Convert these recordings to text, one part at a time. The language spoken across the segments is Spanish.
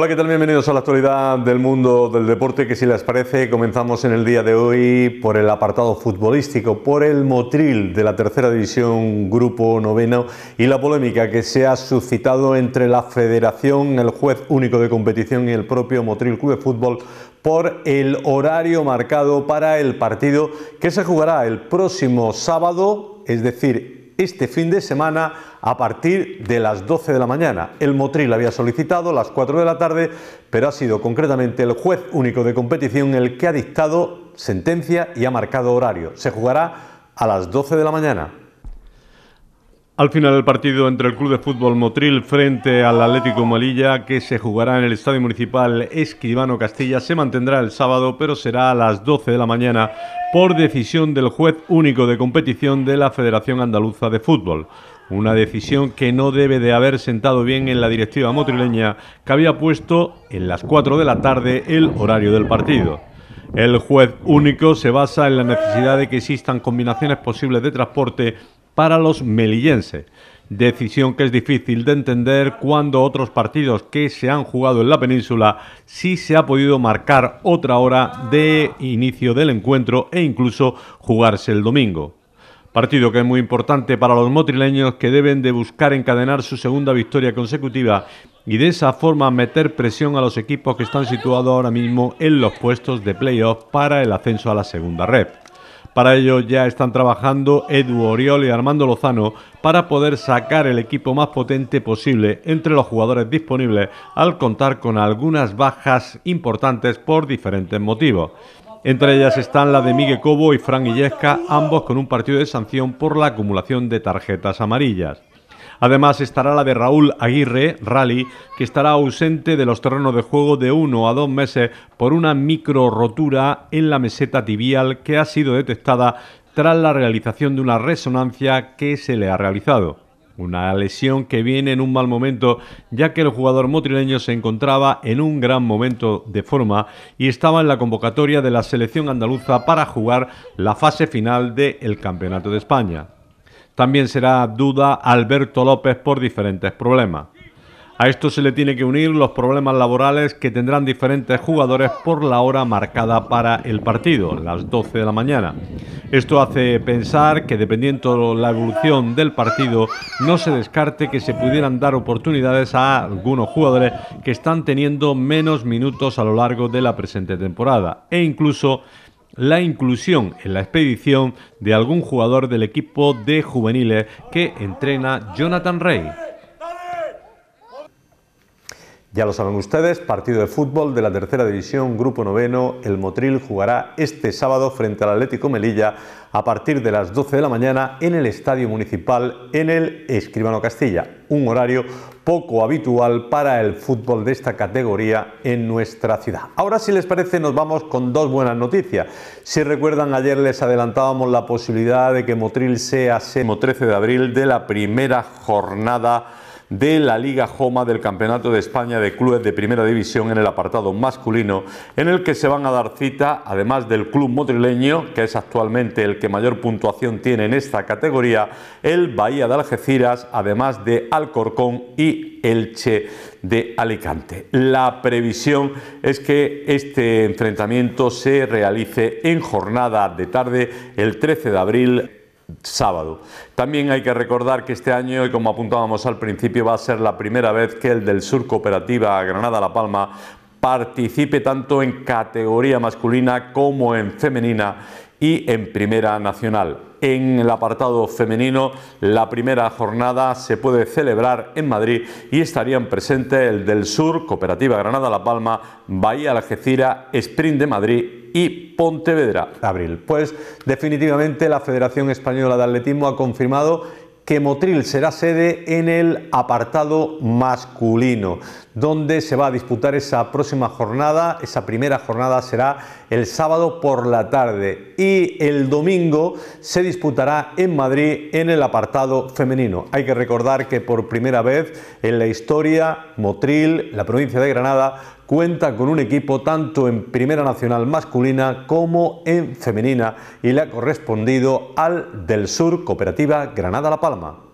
Hola, ¿qué tal? Bienvenidos a la actualidad del mundo del deporte, que si les parece comenzamos en el día de hoy por el apartado futbolístico, por el motril de la tercera división grupo noveno y la polémica que se ha suscitado entre la federación, el juez único de competición y el propio motril club de fútbol por el horario marcado para el partido que se jugará el próximo sábado, es decir, este fin de semana a partir de las 12 de la mañana. El Motril había solicitado las 4 de la tarde, pero ha sido concretamente el juez único de competición el que ha dictado sentencia y ha marcado horario. Se jugará a las 12 de la mañana. Al final del partido entre el Club de Fútbol Motril frente al Atlético Malilla, que se jugará en el Estadio Municipal Esquivano Castilla, se mantendrá el sábado, pero será a las 12 de la mañana por decisión del juez único de competición de la Federación Andaluza de Fútbol. Una decisión que no debe de haber sentado bien en la directiva motrileña que había puesto en las 4 de la tarde el horario del partido. El juez único se basa en la necesidad de que existan combinaciones posibles de transporte para los melillenses. Decisión que es difícil de entender cuando otros partidos que se han jugado en la península sí se ha podido marcar otra hora de inicio del encuentro e incluso jugarse el domingo. Partido que es muy importante para los motrileños que deben de buscar encadenar su segunda victoria consecutiva y de esa forma meter presión a los equipos que están situados ahora mismo en los puestos de playoff para el ascenso a la segunda red. Para ello ya están trabajando Edu Oriol y Armando Lozano para poder sacar el equipo más potente posible entre los jugadores disponibles al contar con algunas bajas importantes por diferentes motivos. Entre ellas están la de Miguel Cobo y Fran Illesca, ambos con un partido de sanción por la acumulación de tarjetas amarillas. Además estará la de Raúl Aguirre, Rally, que estará ausente de los terrenos de juego de uno a dos meses por una micro rotura en la meseta tibial que ha sido detectada tras la realización de una resonancia que se le ha realizado. Una lesión que viene en un mal momento, ya que el jugador motrileño se encontraba en un gran momento de forma y estaba en la convocatoria de la selección andaluza para jugar la fase final del Campeonato de España. También será duda Alberto López por diferentes problemas. A esto se le tiene que unir los problemas laborales que tendrán diferentes jugadores por la hora marcada para el partido, las 12 de la mañana. Esto hace pensar que dependiendo la evolución del partido, no se descarte que se pudieran dar oportunidades a algunos jugadores que están teniendo menos minutos a lo largo de la presente temporada e incluso la inclusión en la expedición de algún jugador del equipo de juveniles que entrena Jonathan Rey. Ya lo saben ustedes, partido de fútbol de la tercera división, grupo noveno, el Motril jugará este sábado frente al Atlético Melilla a partir de las 12 de la mañana en el Estadio Municipal en el Escribano Castilla, un horario poco habitual para el fútbol de esta categoría en nuestra ciudad. Ahora si les parece nos vamos con dos buenas noticias. Si recuerdan ayer les adelantábamos la posibilidad de que Motril sea el 13 de abril de la primera jornada de la Liga Joma del Campeonato de España de Clubes de Primera División en el apartado masculino, en el que se van a dar cita, además del club motrileño, que es actualmente el que mayor puntuación tiene en esta categoría, el Bahía de Algeciras, además de Alcorcón y Elche de Alicante. La previsión es que este enfrentamiento se realice en jornada de tarde el 13 de abril sábado. También hay que recordar que este año, y como apuntábamos al principio, va a ser la primera vez que el del Sur Cooperativa Granada-La Palma participe tanto en categoría masculina como en femenina y en primera nacional. En el apartado femenino, la primera jornada se puede celebrar en Madrid y estarían presentes el del Sur, Cooperativa Granada La Palma, Bahía Algeciras, Sprint de Madrid y Pontevedra. Abril. Pues definitivamente la Federación Española de Atletismo ha confirmado que Motril será sede en el apartado masculino donde se va a disputar esa próxima jornada. Esa primera jornada será el sábado por la tarde y el domingo se disputará en Madrid en el apartado femenino. Hay que recordar que por primera vez en la historia, Motril, la provincia de Granada, cuenta con un equipo tanto en Primera Nacional masculina como en femenina y le ha correspondido al del Sur Cooperativa Granada La Palma.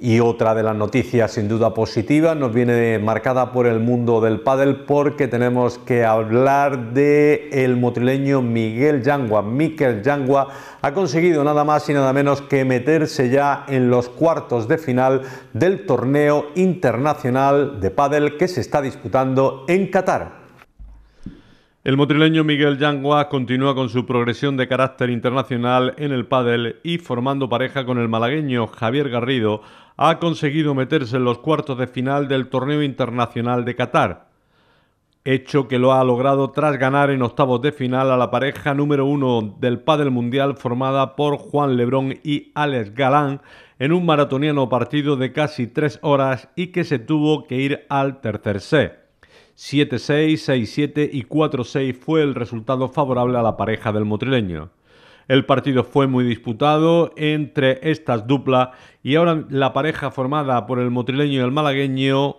Y otra de las noticias sin duda positiva nos viene marcada por el mundo del pádel porque tenemos que hablar de el motrileño Miguel Yangua. Miquel Yangua ha conseguido nada más y nada menos que meterse ya en los cuartos de final del torneo internacional de pádel que se está disputando en Qatar. El motrileño Miguel Yangua continúa con su progresión de carácter internacional en el pádel y formando pareja con el malagueño Javier Garrido ha conseguido meterse en los cuartos de final del torneo internacional de Qatar, hecho que lo ha logrado tras ganar en octavos de final a la pareja número uno del pádel mundial formada por Juan Lebrón y Alex Galán en un maratoniano partido de casi tres horas y que se tuvo que ir al tercer set. 7-6, 6-7 y 4-6 fue el resultado favorable a la pareja del motrileño. El partido fue muy disputado entre estas duplas y ahora la pareja formada por el motrileño y el malagueño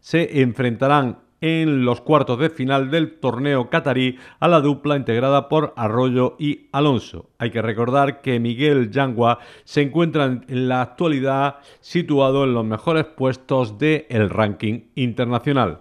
se enfrentarán en los cuartos de final del torneo catarí a la dupla integrada por Arroyo y Alonso. Hay que recordar que Miguel Yangua se encuentra en la actualidad situado en los mejores puestos del ranking internacional.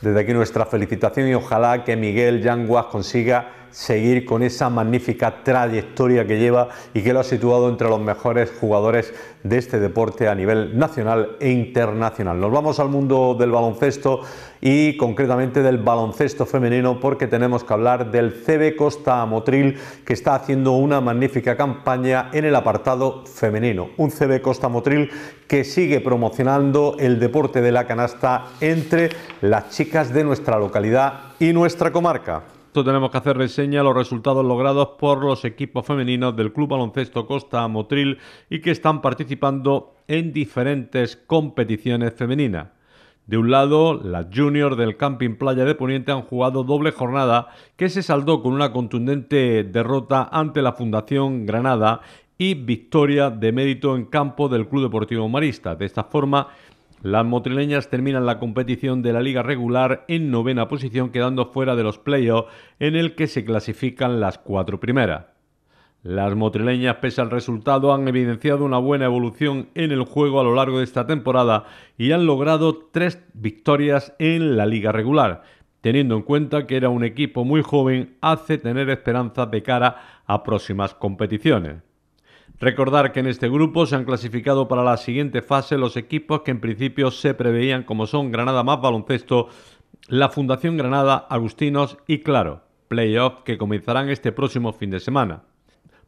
Desde aquí nuestra felicitación y ojalá que Miguel Yangua consiga seguir con esa magnífica trayectoria que lleva y que lo ha situado entre los mejores jugadores de este deporte a nivel nacional e internacional. Nos vamos al mundo del baloncesto y concretamente del baloncesto femenino porque tenemos que hablar del CB Costa Motril que está haciendo una magnífica campaña en el apartado femenino. Un CB Costa Motril que sigue promocionando el deporte de la canasta entre las chicas de nuestra localidad y nuestra comarca tenemos que hacer reseña los resultados logrados por los equipos femeninos del Club Baloncesto Costa Motril y que están participando en diferentes competiciones femeninas. De un lado, las juniors del Camping Playa de Poniente han jugado doble jornada que se saldó con una contundente derrota ante la Fundación Granada y victoria de mérito en campo del Club Deportivo Marista. De esta forma, las motrileñas terminan la competición de la liga regular en novena posición, quedando fuera de los playoffs en el que se clasifican las cuatro primeras. Las motrileñas, pese al resultado, han evidenciado una buena evolución en el juego a lo largo de esta temporada y han logrado tres victorias en la liga regular, teniendo en cuenta que era un equipo muy joven, hace tener esperanzas de cara a próximas competiciones. Recordar que en este grupo se han clasificado para la siguiente fase los equipos que en principio se preveían como son Granada más baloncesto, la Fundación Granada, Agustinos y Claro, playoff que comenzarán este próximo fin de semana.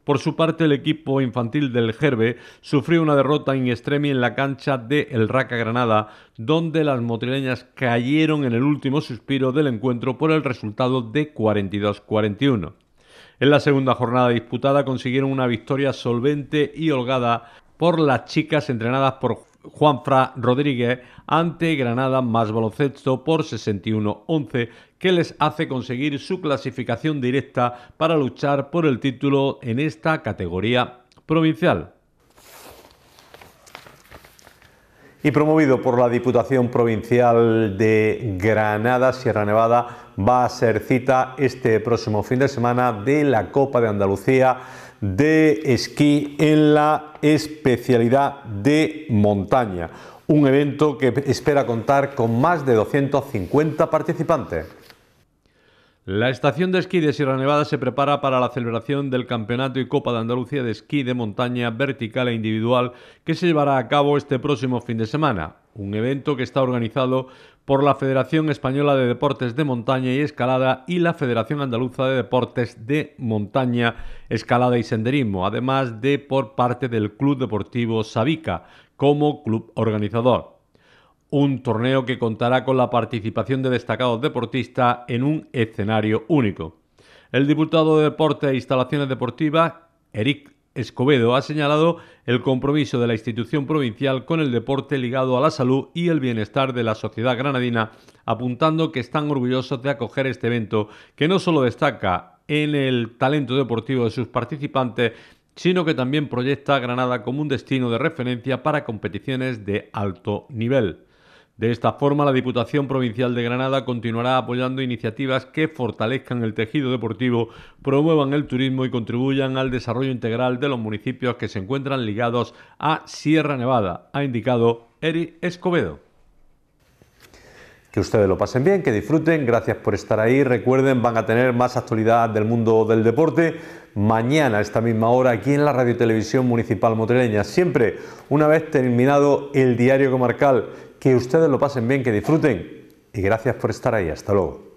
Por su parte, el equipo infantil del Gerbe sufrió una derrota in extremi en la cancha de El Raca Granada, donde las motrileñas cayeron en el último suspiro del encuentro por el resultado de 42-41. En la segunda jornada disputada consiguieron una victoria solvente y holgada por las chicas entrenadas por Juanfra Rodríguez ante Granada más baloncesto por 61-11 que les hace conseguir su clasificación directa para luchar por el título en esta categoría provincial. y promovido por la Diputación Provincial de Granada, Sierra Nevada, va a ser cita este próximo fin de semana de la Copa de Andalucía de esquí en la especialidad de montaña. Un evento que espera contar con más de 250 participantes. La estación de esquí de Sierra Nevada se prepara para la celebración del Campeonato y Copa de Andalucía de Esquí de Montaña Vertical e Individual que se llevará a cabo este próximo fin de semana, un evento que está organizado por la Federación Española de Deportes de Montaña y Escalada y la Federación Andaluza de Deportes de Montaña, Escalada y Senderismo, además de por parte del Club Deportivo Sabica como club organizador un torneo que contará con la participación de destacados deportistas en un escenario único. El diputado de Deporte e Instalaciones Deportivas, Eric Escobedo, ha señalado el compromiso de la institución provincial con el deporte ligado a la salud y el bienestar de la sociedad granadina, apuntando que están orgullosos de acoger este evento, que no solo destaca en el talento deportivo de sus participantes, sino que también proyecta a Granada como un destino de referencia para competiciones de alto nivel. De esta forma, la Diputación Provincial de Granada continuará apoyando iniciativas que fortalezcan el tejido deportivo, promuevan el turismo y contribuyan al desarrollo integral de los municipios que se encuentran ligados a Sierra Nevada, ha indicado Eri Escobedo. Que ustedes lo pasen bien, que disfruten, gracias por estar ahí. Recuerden, van a tener más actualidad del mundo del deporte mañana a esta misma hora aquí en la Radio Televisión Municipal Motreleña. Siempre una vez terminado el diario comarcal que ustedes lo pasen bien, que disfruten y gracias por estar ahí. Hasta luego.